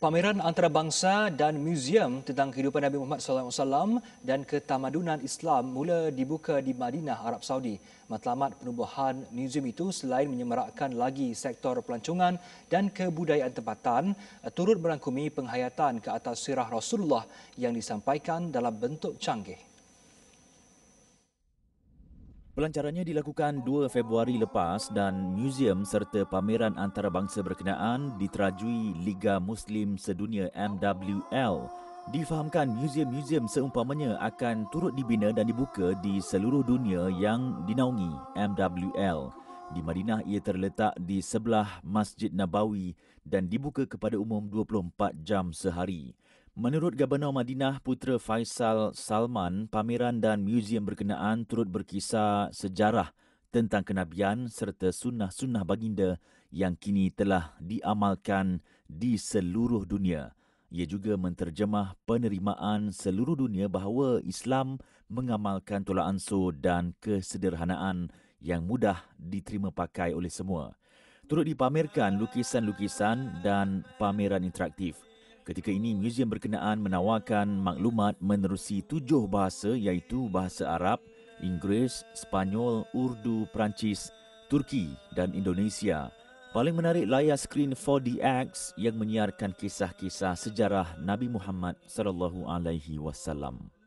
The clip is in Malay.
Pameran antarabangsa dan muzium tentang kehidupan Nabi Muhammad SAW dan ketamadunan Islam mula dibuka di Madinah Arab Saudi. Matlamat penubuhan muzium itu selain menyemarakkan lagi sektor pelancongan dan kebudayaan tempatan, turut merangkumi penghayatan ke atas sirah Rasulullah yang disampaikan dalam bentuk canggih. Pelancarannya dilakukan 2 Februari lepas dan museum serta pameran antarabangsa berkenaan diterajui Liga Muslim Sedunia MWL. Difahamkan museum-museum seumpamanya akan turut dibina dan dibuka di seluruh dunia yang dinaungi MWL. Di Madinah ia terletak di sebelah Masjid Nabawi dan dibuka kepada umum 24 jam sehari. Menurut Gubernur Madinah Putra Faisal Salman, pameran dan muzium berkenaan turut berkisah sejarah tentang kenabian serta sunnah-sunnah baginda yang kini telah diamalkan di seluruh dunia. Ia juga menterjemah penerimaan seluruh dunia bahawa Islam mengamalkan tolak ansur dan kesederhanaan yang mudah diterima pakai oleh semua. Turut dipamerkan lukisan-lukisan dan pameran interaktif. Ketika ini, muzium berkenaan menawarkan maklumat menerusi tujuh bahasa iaitu bahasa Arab, Inggeris, Spanyol, Urdu, Perancis, Turki dan Indonesia. Paling menarik layar skrin 4DX yang menyiarkan kisah-kisah sejarah Nabi Muhammad sallallahu alaihi wasallam.